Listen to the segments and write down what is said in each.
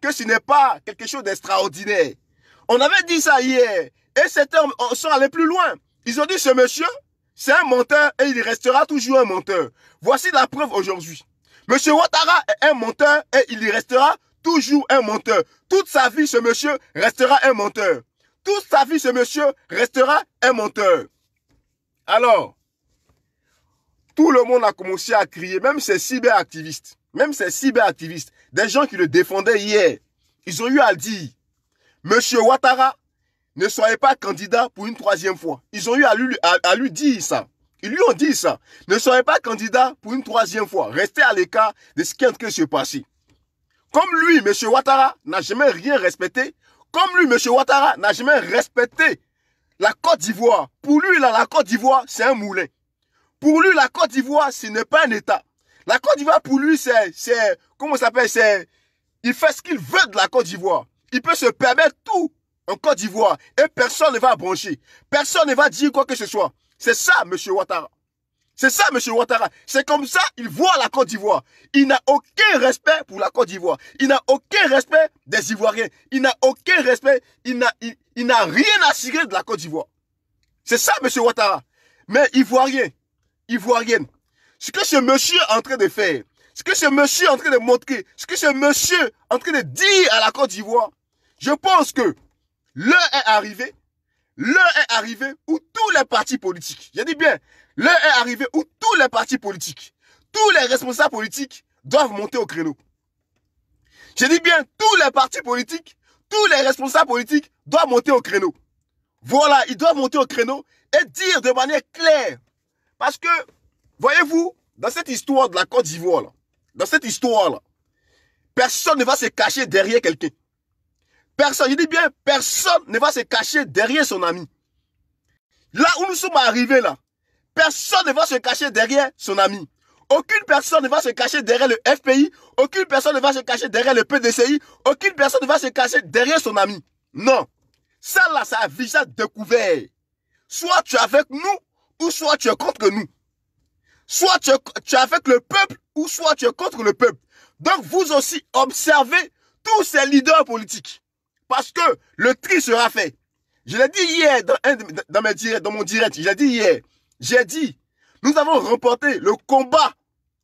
que ce n'est pas quelque chose d'extraordinaire. On avait dit ça hier. Et cet homme, on sont plus loin. Ils ont dit, ce monsieur, c'est un menteur et il restera toujours un menteur. Voici la preuve aujourd'hui. Monsieur Ouattara est un menteur et il y restera toujours un menteur. Toute sa vie, ce monsieur restera un menteur. Toute sa vie, ce monsieur restera un menteur. Alors, tout le monde a commencé à crier, même ces cyberactivistes, même ces cyberactivistes. Des gens qui le défendaient hier, ils ont eu à le dire. Monsieur Ouattara, ne soyez pas candidat pour une troisième fois. Ils ont eu à lui, à, lui dire ça. Ils lui ont dit ça. Ne soyez pas candidat pour une troisième fois. Restez à l'écart de ce qui est en se Comme lui, M. Ouattara, n'a jamais rien respecté. Comme lui, M. Ouattara, n'a jamais respecté la Côte d'Ivoire. Pour lui, la Côte d'Ivoire, c'est un moulin. Pour lui, la Côte d'Ivoire, ce n'est pas un État. La Côte d'Ivoire, pour lui, c'est, c'est, comment ça s'appelle, c'est, il fait ce qu'il veut de la Côte d'Ivoire. Il peut se permettre tout en Côte d'Ivoire et personne ne va brancher. Personne ne va dire quoi que ce soit. C'est ça, monsieur Ouattara. C'est ça, monsieur Ouattara. C'est comme ça, il voit la Côte d'Ivoire. Il n'a aucun respect pour la Côte d'Ivoire. Il n'a aucun respect des Ivoiriens. Il n'a aucun respect. Il n'a, il, n'a rien à cirer de la Côte d'Ivoire. C'est ça, monsieur Ouattara. Mais Ivoirien, Ivoirienne, ce que ce monsieur est en train de faire, ce que ce monsieur est en train de montrer, ce que ce monsieur est en train de dire à la Côte d'Ivoire, je pense que l'heure est arrivée, l'heure est arrivée où tous les partis politiques, je dis bien, l'heure est arrivée où tous les partis politiques, tous les responsables politiques doivent monter au créneau. Je dis bien, tous les partis politiques, tous les responsables politiques doivent monter au créneau. Voilà, ils doivent monter au créneau et dire de manière claire. Parce que Voyez-vous, dans cette histoire de la Côte d'Ivoire, dans cette histoire-là, personne ne va se cacher derrière quelqu'un. Personne, je dis bien, personne ne va se cacher derrière son ami. Là où nous sommes arrivés là, personne ne va se cacher derrière son ami. Aucune personne ne va se cacher derrière le FPI. Aucune personne ne va se cacher derrière le PDCI. Aucune personne ne va se cacher derrière son ami. Non. Ça là, ça a déjà découvert. Soit tu es avec nous, ou soit tu es contre nous. Soit tu es, avec le peuple ou soit tu es contre le peuple. Donc vous aussi observez tous ces leaders politiques. Parce que le tri sera fait. Je l'ai dit hier dans, dans mon direct. Je dit hier. J'ai dit, nous avons remporté le combat,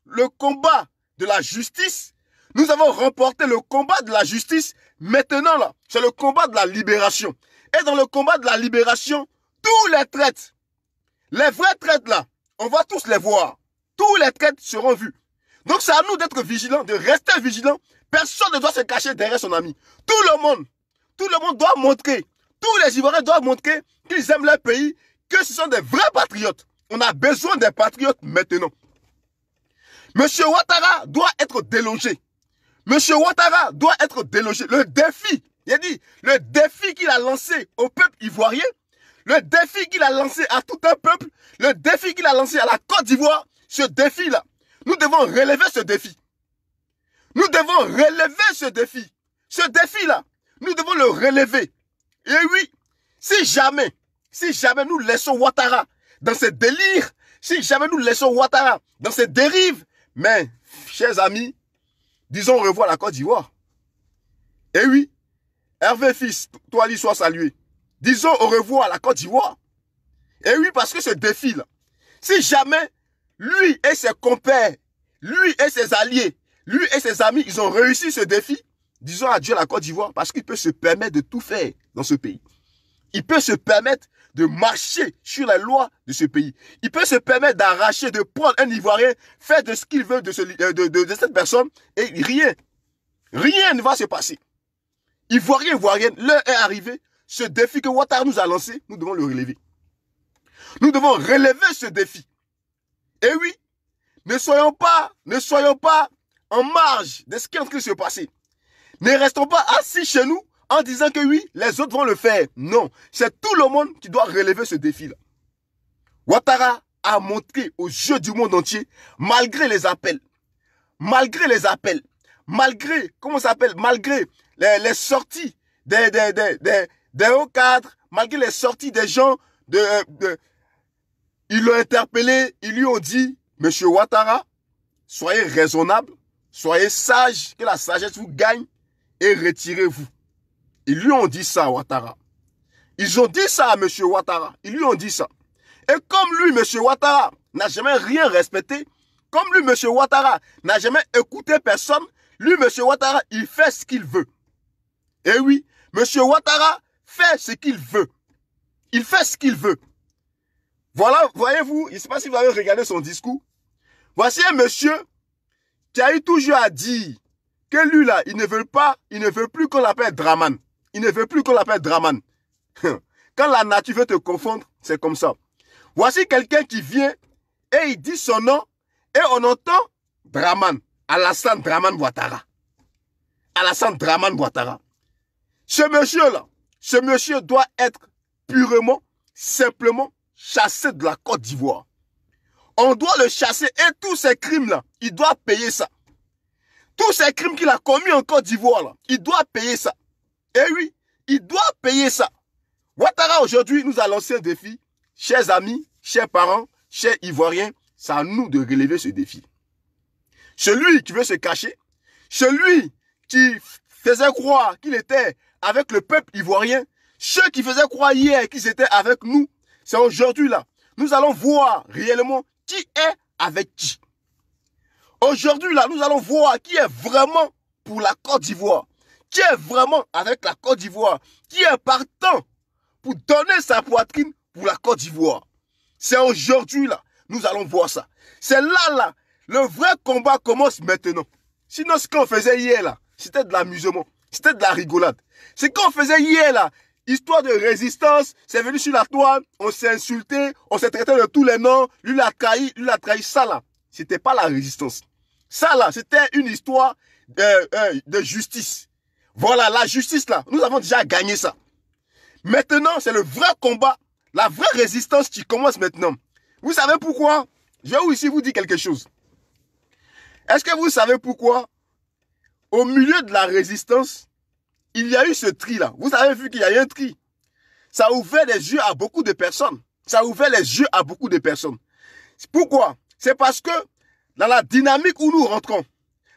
le combat de la justice. Nous avons remporté le combat de la justice. Maintenant, là, c'est le combat de la libération. Et dans le combat de la libération, tous les traites, les vrais traites, là, on va tous les voir. Tous les traîtres seront vus. Donc c'est à nous d'être vigilants, de rester vigilants. Personne ne doit se cacher derrière son ami. Tout le monde, tout le monde doit montrer, tous les Ivoiriens doivent montrer qu'ils aiment leur pays, que ce sont des vrais patriotes. On a besoin des patriotes maintenant. Monsieur Ouattara doit être délogé. Monsieur Ouattara doit être délogé. Le défi, il a dit, le défi qu'il a lancé au peuple ivoirien, le défi qu'il a lancé à tout un peuple, le défi qu'il a lancé à la Côte d'Ivoire, ce défi-là, nous devons relever ce défi. Nous devons relever ce défi. Ce défi-là, nous devons le relever. Et oui, si jamais, si jamais nous laissons Ouattara dans ses délires, si jamais nous laissons Ouattara dans ses dérives, mais, chers amis, disons au revoir à la Côte d'Ivoire. Et oui, Hervé Fils, toi, lui, sois salué. Disons au revoir à la Côte d'Ivoire. Et oui, parce que ce défi, là, si jamais lui et ses compères, lui et ses alliés, lui et ses amis, ils ont réussi ce défi, disons adieu à la Côte d'Ivoire, parce qu'il peut se permettre de tout faire dans ce pays. Il peut se permettre de marcher sur la loi de ce pays. Il peut se permettre d'arracher, de prendre un Ivoirien, faire de ce qu'il veut de, euh, cette personne, et rien, rien ne va se passer. Ivoirien, rien. l'heure est arrivée ce défi que Ouattara nous a lancé, nous devons le relever. Nous devons relever ce défi. Et oui, ne soyons pas, ne soyons pas en marge de ce qui est en train de se passer. Ne restons pas assis chez nous en disant que oui, les autres vont le faire. Non, c'est tout le monde qui doit relever ce défi-là. Ouattara a montré aux yeux du monde entier, malgré les appels, malgré les appels, malgré, comment ça s'appelle, malgré les, sorties des, des cadre, malgré les sorties des gens, euh, de, ils l'ont interpellé, ils lui ont dit, Monsieur Ouattara, soyez raisonnable, soyez sage, que la sagesse vous gagne et retirez-vous. Ils lui ont dit ça à Ouattara. Ils ont dit ça à Monsieur Ouattara. Ils lui ont dit ça. Et comme lui, Monsieur Ouattara, n'a jamais rien respecté, comme lui, Monsieur Ouattara, n'a jamais écouté personne, lui, Monsieur Ouattara, il fait ce qu'il veut. Et eh oui, Monsieur Ouattara fait ce qu'il veut. Il fait ce qu'il veut. Voilà, voyez-vous, je ne sais pas si vous avez regardé son discours. Voici un monsieur qui a eu toujours à dire que lui là, il ne veut pas, il ne veut plus qu'on l'appelle Draman. Il ne veut plus qu'on l'appelle Draman. Quand la nature veut te confondre, c'est comme ça. Voici quelqu'un qui vient et il dit son nom et on entend Draman, Alassane Draman Ouattara. Alassane Draman Ouattara. Ce monsieur là, ce monsieur doit être purement, simplement chassé de la Côte d'Ivoire. On doit le chasser et tous ces crimes-là, il doit payer ça. Tous ces crimes qu'il a commis en Côte d'Ivoire, il doit payer ça. Et eh oui, il doit payer ça. Ouattara aujourd'hui nous a lancé un défi. Chers amis, chers parents, chers Ivoiriens, c'est à nous de relever ce défi. Celui qui veut se cacher, celui qui faisait croire qu'il était avec le peuple ivoirien, ceux qui faisaient croire hier qu'ils étaient avec nous, c'est aujourd'hui là. Nous allons voir réellement qui est avec qui. Aujourd'hui là, nous allons voir qui est vraiment pour la Côte d'Ivoire, qui est vraiment avec la Côte d'Ivoire, qui est partant pour donner sa poitrine pour la Côte d'Ivoire. C'est aujourd'hui là, nous allons voir ça. C'est là là, le vrai combat commence maintenant. Sinon ce qu'on faisait hier là, c'était de l'amusement. C'était de la rigolade. C'est qu'on faisait hier, là, histoire de résistance, c'est venu sur la toile, on s'est insulté, on s'est traité de tous les noms, lui l'a trahi, lui l'a trahi, ça là. C'était pas la résistance. Ça là, c'était une histoire de, euh, de justice. Voilà, la justice là, nous avons déjà gagné ça. Maintenant, c'est le vrai combat, la vraie résistance qui commence maintenant. Vous savez pourquoi Je vais aussi vous dire quelque chose. Est-ce que vous savez pourquoi au milieu de la résistance, il y a eu ce tri-là. Vous avez vu qu'il y a eu un tri. Ça a ouvert les yeux à beaucoup de personnes. Ça a ouvert les yeux à beaucoup de personnes. Pourquoi C'est parce que dans la dynamique où nous rentrons,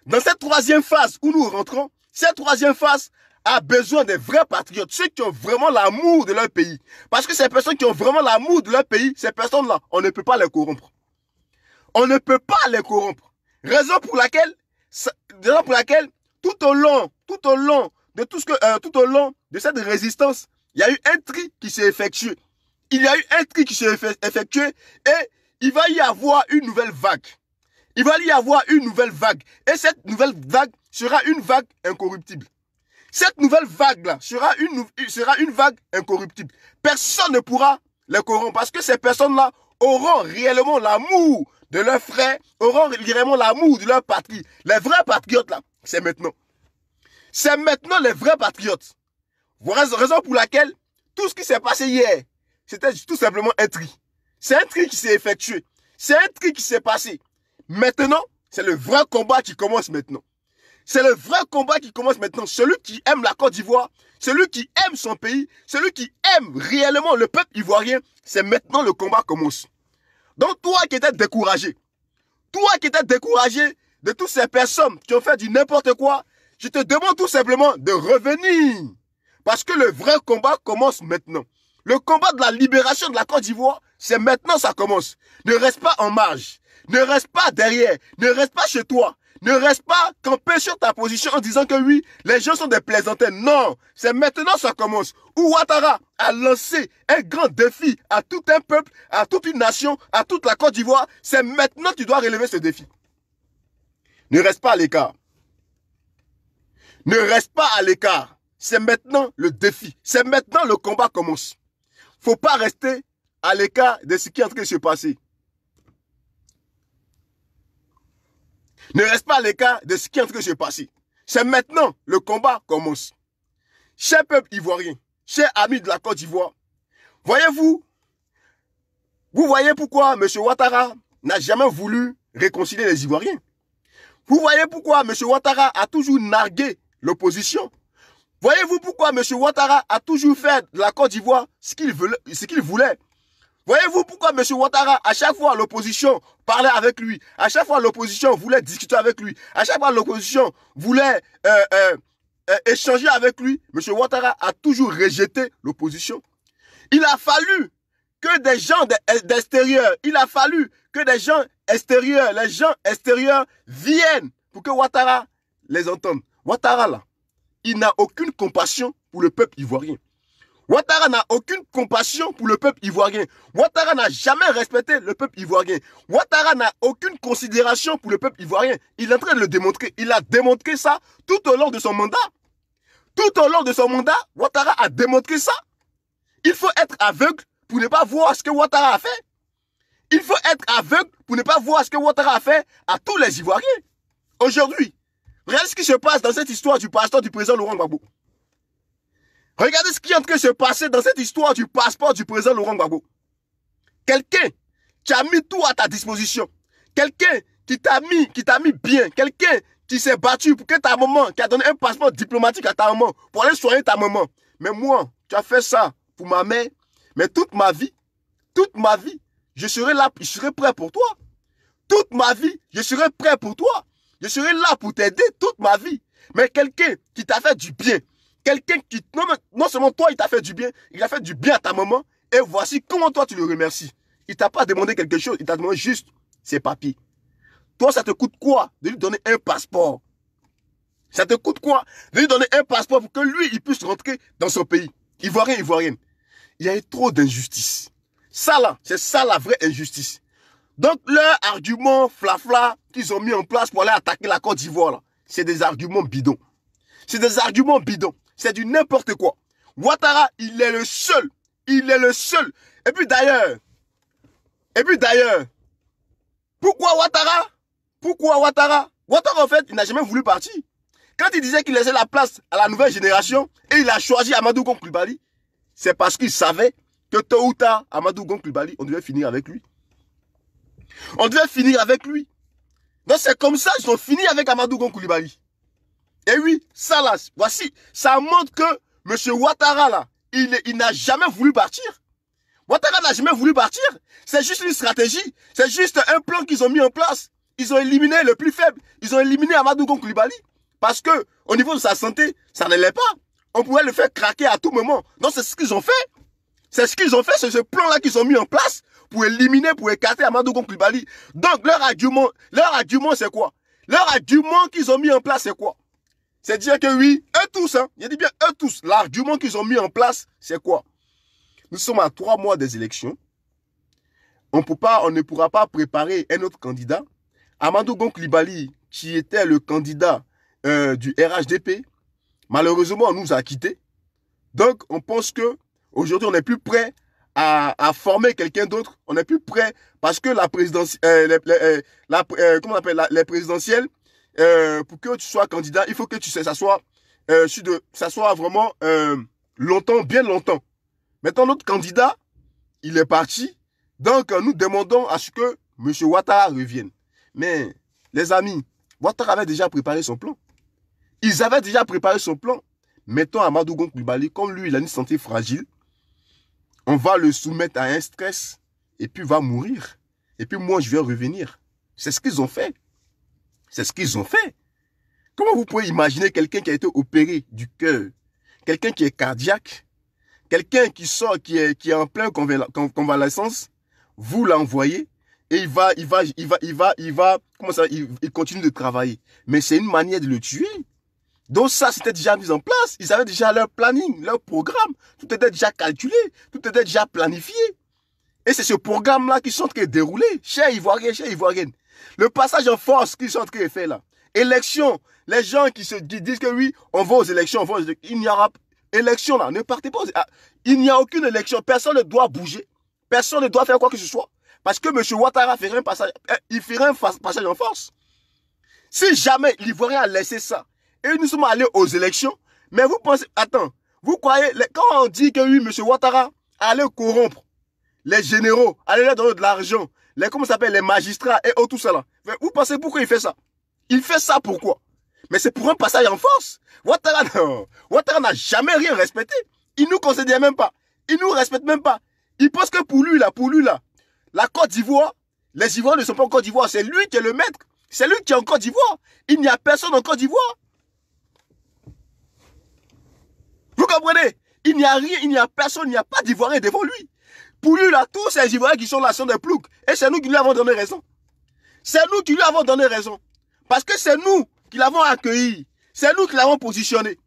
dans cette troisième phase où nous rentrons, cette troisième phase a besoin des vrais patriotes, ceux qui ont vraiment l'amour de leur pays. Parce que ces personnes qui ont vraiment l'amour de leur pays, ces personnes-là, on ne peut pas les corrompre. On ne peut pas les corrompre. Raison pour laquelle, raison pour laquelle tout au long, tout au long de tout ce que, euh, tout au long de cette résistance, il y a eu un tri qui s'est effectué. Il y a eu un tri qui s'est effectué et il va y avoir une nouvelle vague. Il va y avoir une nouvelle vague. Et cette nouvelle vague sera une vague incorruptible. Cette nouvelle vague-là sera une, sera une vague incorruptible. Personne ne pourra les corrompre parce que ces personnes-là auront réellement l'amour de leurs frères, auront réellement l'amour de leur patrie. Les vrais patriotes-là, c'est maintenant. C'est maintenant les vrais patriotes. Voilà la raison pour laquelle tout ce qui s'est passé hier, c'était tout simplement un tri. C'est un tri qui s'est effectué. C'est un tri qui s'est passé. Maintenant, c'est le vrai combat qui commence maintenant. C'est le vrai combat qui commence maintenant. Celui qui aime la Côte d'Ivoire, celui qui aime son pays, celui qui aime réellement le peuple ivoirien, c'est maintenant le combat commence. Donc toi qui étais découragé, toi qui étais découragé de toutes ces personnes qui ont fait du n'importe quoi, je te demande tout simplement de revenir. Parce que le vrai combat commence maintenant. Le combat de la libération de la Côte d'Ivoire, c'est maintenant ça commence. Ne reste pas en marge. Ne reste pas derrière. Ne reste pas chez toi. Ne reste pas campé sur ta position en disant que oui, les gens sont des plaisantins. Non, c'est maintenant ça commence. Ouattara a lancé un grand défi à tout un peuple, à toute une nation, à toute la Côte d'Ivoire. C'est maintenant que tu dois relever ce défi. Ne reste pas à l'écart. Ne reste pas à l'écart. C'est maintenant le défi. C'est maintenant le combat commence. Faut pas rester à l'écart de ce qui est en train de se passer. Ne reste pas à l'écart de ce qui est en train de se passer. C'est maintenant le combat commence. Chers peuple ivoirien, chers amis de la Côte d'Ivoire, voyez-vous, vous voyez pourquoi M. Ouattara n'a jamais voulu réconcilier les Ivoiriens. Vous voyez pourquoi M. Ouattara a toujours nargué l'opposition. Voyez-vous pourquoi M. Ouattara a toujours fait de la Côte d'Ivoire ce qu'il voulait. Voyez-vous pourquoi M. Ouattara, à chaque fois l'opposition parlait avec lui, à chaque fois l'opposition voulait discuter avec lui, à chaque fois l'opposition voulait euh, euh, euh, échanger avec lui, M. Ouattara a toujours rejeté l'opposition. Il a fallu que des gens d'extérieur, il a fallu que des gens extérieurs, les gens extérieurs viennent pour que Ouattara les entende. Ouattara, là, il n'a aucune compassion pour le peuple ivoirien. Ouattara n'a aucune compassion pour le peuple ivoirien. Ouattara n'a jamais respecté le peuple ivoirien. Ouattara n'a aucune considération pour le peuple ivoirien. Il est en train de le démontrer. Il a démontré ça tout au long de son mandat. Tout au long de son mandat, Ouattara a démontré ça. Il faut être aveugle pour ne pas voir ce que Ouattara a fait. Il faut être aveugle pour ne pas voir ce que Ouattara a fait à tous les Ivoiriens. Aujourd'hui, regardez ce qui se passe dans cette histoire du passeport du président Laurent Gbagbo. Regardez ce qui est en train de se passer dans cette histoire du passeport du président Laurent Gbagbo. Quelqu'un qui a mis tout à ta disposition. Quelqu'un qui t'a mis, qui t'a mis bien. Quelqu'un qui s'est battu pour que ta maman, qui a donné un passeport diplomatique à ta maman, pour aller soigner ta maman. Mais moi, tu as fait ça pour ma mère. Mais toute ma vie, toute ma vie, je serai là, je serai prêt pour toi. Toute ma vie, je serai prêt pour toi. Je serai là pour t'aider toute ma vie. Mais quelqu'un qui t'a fait du bien, quelqu'un qui, non, seulement toi, il t'a fait du bien, il a fait du bien à ta maman, et voici comment toi tu le remercies. Il t'a pas demandé quelque chose, il t'a demandé juste ses papiers. Toi, ça te coûte quoi de lui donner un passeport Ça te coûte quoi de lui donner un passeport pour que lui, il puisse rentrer dans son pays Ivoirien, ivoirienne. Il y a eu trop d'injustice. Ça là, c'est ça la vraie injustice. Donc leurs arguments flafla qu'ils ont mis en place pour aller attaquer la Côte d'Ivoire, c'est des arguments bidons. C'est des arguments bidons. C'est du n'importe quoi. Ouattara, il est le seul. Il est le seul. Et puis d'ailleurs, et puis d'ailleurs, pourquoi Ouattara Pourquoi Ouattara Ouattara, en fait, il n'a jamais voulu partir. Quand il disait qu'il laissait la place à la nouvelle génération et il a choisi Amadou Koulibaly, c'est parce qu'il savait que tôt ou tard, Amadou on devait finir avec lui. On devait finir avec lui. Donc c'est comme ça qu'ils ont fini avec Amadou Gonkoulibaly. Et oui, ça là, voici, ça montre que M. Ouattara là, il, n'a jamais voulu partir. Ouattara n'a jamais voulu partir. C'est juste une stratégie. C'est juste un plan qu'ils ont mis en place. Ils ont éliminé le plus faible. Ils ont éliminé Amadou Gonkoulibaly. Parce que, au niveau de sa santé, ça ne l'est pas. On pourrait le faire craquer à tout moment. Donc c'est ce qu'ils ont fait. C'est ce qu'ils ont fait, c'est ce plan-là qu'ils ont mis en place pour éliminer, pour écarter Amadou Gonklibali. Donc leur argument, leur argument c'est quoi Leur argument qu'ils ont mis en place c'est quoi C'est dire que oui, eux tous, hein, a dit bien eux tous, l'argument qu'ils ont mis en place c'est quoi Nous sommes à trois mois des élections. On, ne pourra pas préparer un autre candidat. Amadou Gonklibali, qui était le candidat euh, du RHDP, malheureusement, on nous a quittés. Donc, on pense que Aujourd'hui, on n'est plus prêt à, former quelqu'un d'autre. On n'est plus prêt parce que la présidentielle, euh, euh, euh, les, présidentielles, pour que tu sois candidat, il faut que tu sais, ça soit, de, ça soit vraiment longtemps, bien longtemps. Maintenant, notre candidat, il est parti. Donc, nous demandons à ce que M. Ouattara revienne. Mais, les amis, Ouattara avait déjà préparé son plan. Ils avaient déjà préparé son plan. Mettons Amadou Gon Koulibaly, comme lui, il a une santé fragile, on va le soumettre à un stress et puis va mourir. Et puis moi, je vais revenir. C'est ce qu'ils ont fait. C'est ce qu'ils ont fait. Comment vous pouvez imaginer quelqu'un qui a été opéré du cœur, quelqu'un qui est cardiaque, quelqu'un qui sort, qui est, qui est en pleine convalescence, vous l'envoyez et il va, il va, il va, il va, il va, comment ça, il continue de travailler. Mais c'est une manière de le tuer. Donc ça, c'était déjà mis en place. Ils avaient déjà leur planning, leur programme. Tout était déjà calculé, tout était déjà planifié. Et c'est ce programme-là qui sont en train de dérouler, chers Ivoiriens, chers Le passage en force qui sont en train de faire là. Élection. Les gens qui se disent, que oui, on va aux élections, Il n'y aura élection là, ne partez pas. Ah, il n'y a aucune élection. Personne ne doit bouger. Personne ne doit faire quoi que ce soit. Parce que M. Ouattara ferait un passage, euh, il ferait un passage en force. Si jamais l'Ivoirien a laissé ça, et nous sommes allés aux élections. Mais vous pensez, attends, vous croyez, quand on dit que oui, M. Ouattara allait corrompre les généraux, allait leur donner de l'argent, les, comment s'appelle, les magistrats et tout cela, Vous pensez pourquoi il fait ça Il fait ça pourquoi Mais c'est pour un passage en force. Ouattara, Ouattara n'a jamais rien respecté. Il nous considère même pas. Il nous respecte même pas. Il pense que pour lui là, pour lui là, la Côte d'Ivoire, les Ivoiriens ne sont pas en Côte d'Ivoire. C'est lui qui est le maître. C'est lui qui est en Côte d'Ivoire. Il n'y a personne en Côte d'Ivoire. comprenez Il n'y a rien, il n'y a personne, il n'y a pas d'Ivoirien devant lui. Pour lui, là, tous ces Ivoiriens qui sont là sont des ploucs. Et c'est nous qui lui avons donné raison. C'est nous qui lui avons donné raison. Parce que c'est nous qui l'avons accueilli. C'est nous qui l'avons positionné.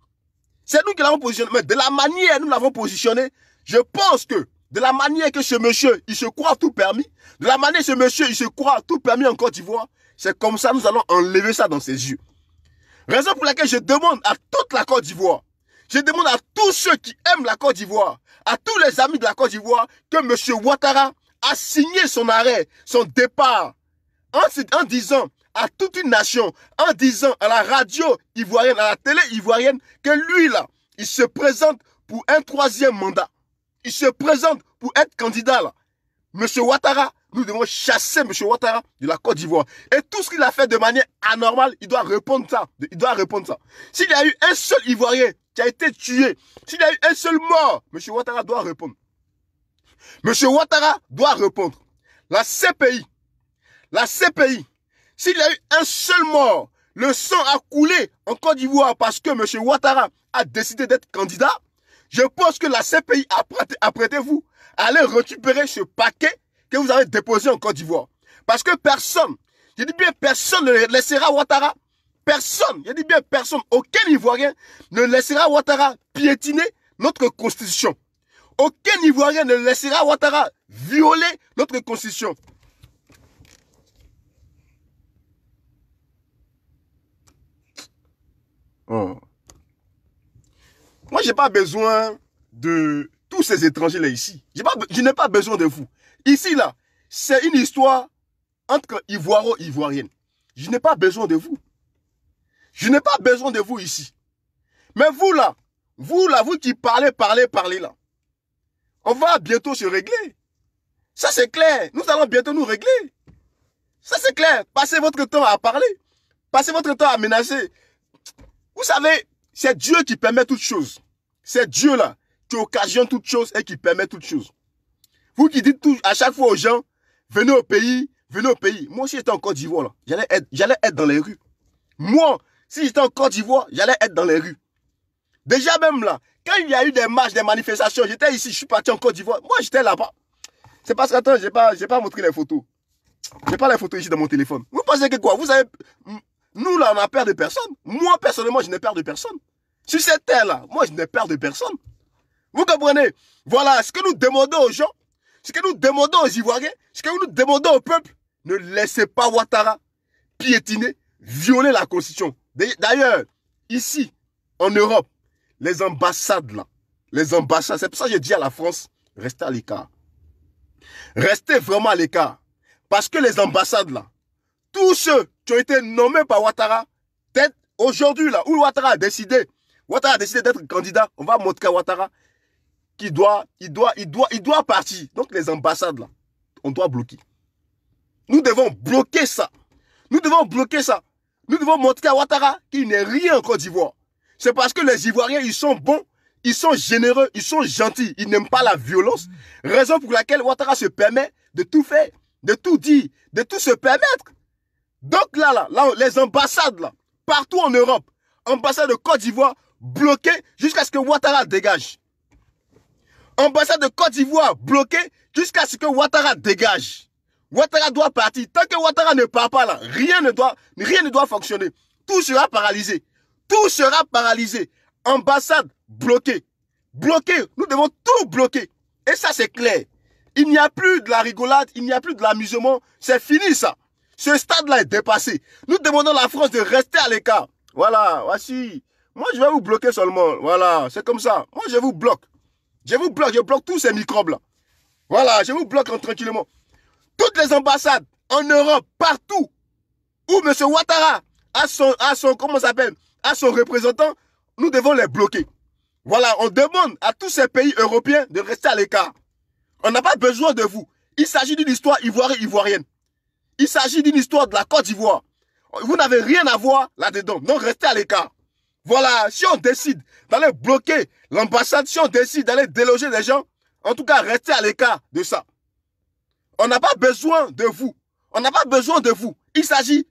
C'est nous qui l'avons positionné. Mais de la manière dont nous l'avons positionné, je pense que de la manière que ce monsieur, il se croit tout permis, de la manière que ce monsieur, il se croit tout permis en Côte d'Ivoire, c'est comme ça nous allons enlever ça dans ses yeux. Raison pour laquelle je demande à toute la Côte d'Ivoire je demande à tous ceux qui aiment la Côte d'Ivoire, à tous les amis de la Côte d'Ivoire, que M. Ouattara a signé son arrêt, son départ, en, disant à toute une nation, en disant à la radio ivoirienne, à la télé ivoirienne, que lui, là, il se présente pour un troisième mandat. Il se présente pour être candidat, là. Monsieur Ouattara, nous devons chasser M. Ouattara de la Côte d'Ivoire. Et tout ce qu'il a fait de manière anormale, il doit répondre ça. Il doit répondre ça. S'il y a eu un seul Ivoirien qui a été tué, s'il y a eu un seul mort, M. Ouattara doit répondre. M. Ouattara doit répondre. La CPI, la CPI, s'il y a eu un seul mort, le sang a coulé en Côte d'Ivoire parce que M. Ouattara a décidé d'être candidat, je pense que la CPI, apprêtez-vous, aller récupérer ce paquet que vous avez déposé en Côte d'Ivoire. Parce que personne, je dis bien personne ne laissera Ouattara personne, je dis bien personne, aucun Ivoirien ne laissera Ouattara piétiner notre constitution. Aucun Ivoirien ne laissera Ouattara violer notre constitution. Oh. Moi, Moi, n'ai pas besoin de tous ces étrangers-là ici. je n'ai pas besoin de vous. Ici, là, c'est une histoire entre Ivoiro-Ivoirienne. Je n'ai pas besoin de vous. Je n'ai pas besoin de vous ici. Mais vous là, vous là, vous qui parlez, parlez, parlez là. On va bientôt se régler. Ça c'est clair. Nous allons bientôt nous régler. Ça c'est clair. Passez votre temps à parler. Passez votre temps à menacer. Vous savez, c'est Dieu qui permet toutes choses. C'est Dieu là qui occasionne toutes choses et qui permet toutes choses. Vous qui dites à chaque fois aux gens, venez au pays, venez au pays. Moi aussi j'étais en Côte d'Ivoire J'allais être, être dans les rues. Moi, si j'étais en Côte d'Ivoire, j'allais être dans les rues. Déjà même là, quand il y a eu des marches, des manifestations, j'étais ici, je suis parti en Côte d'Ivoire. Moi, j'étais là-bas. C'est parce que j'ai pas, j'ai pas montré les photos. J'ai pas les photos ici dans mon téléphone. Vous pensez que quoi Vous avez, nous là, on a peur de personne. Moi, personnellement, je n'ai peur de personne. Sur cette terre-là, moi, je n'ai peur de personne. Vous comprenez Voilà, ce que nous demandons aux gens, ce que nous demandons aux Ivoiriens, ce que nous demandons au peuple, ne laissez pas Ouattara piétiner, violer la Constitution. D'ailleurs, ici, en Europe, les ambassades là, les ambassades, c'est pour ça que je dis à la France, restez à l'écart. Restez vraiment à l'écart. Parce que les ambassades là, tous ceux qui ont été nommés par Ouattara, aujourd'hui là, où Ouattara a décidé, Ouattara a décidé d'être candidat, on va montrer à Ouattara qu'il doit, il doit, il doit, il doit partir. Donc les ambassades là, on doit bloquer. Nous devons bloquer ça. Nous devons bloquer ça. Nous devons montrer à Ouattara qu'il n'est rien en Côte d'Ivoire. C'est parce que les Ivoiriens, ils sont bons, ils sont généreux, ils sont gentils, ils n'aiment pas la violence. Raison pour laquelle Ouattara se permet de tout faire, de tout dire, de tout se permettre. Donc là, là, là les ambassades, là, partout en Europe, ambassade de Côte d'Ivoire bloquées jusqu'à ce que Ouattara dégage. Ambassade de Côte d'Ivoire bloquées jusqu'à ce que Ouattara dégage. Ouattara doit partir. Tant que Ouattara ne part pas là, rien ne doit, rien ne doit fonctionner. Tout sera paralysé. Tout sera paralysé. Ambassade bloquée. Bloquée. Nous devons tout bloquer. Et ça, c'est clair. Il n'y a plus de la rigolade, il n'y a plus de l'amusement. C'est fini, ça. Ce stade-là est dépassé. Nous demandons à la France de rester à l'écart. Voilà, voici. Moi, je vais vous bloquer seulement. Voilà, c'est comme ça. Moi, je vous bloque. Je vous bloque, je bloque tous ces microbes-là. Voilà, je vous bloque tranquillement toutes les ambassades en Europe, partout, où M. Ouattara a son, son comment s'appelle, son représentant, nous devons les bloquer. Voilà, on demande à tous ces pays européens de rester à l'écart. On n'a pas besoin de vous. Il s'agit d'une histoire ivoirienne. Il s'agit d'une histoire de la Côte d'Ivoire. Vous n'avez rien à voir là-dedans. Donc restez à l'écart. Voilà, si on décide d'aller bloquer l'ambassade, si on décide d'aller déloger les gens, en tout cas, restez à l'écart de ça. On n'a pas besoin de vous. On n'a pas besoin de vous. Il s'agit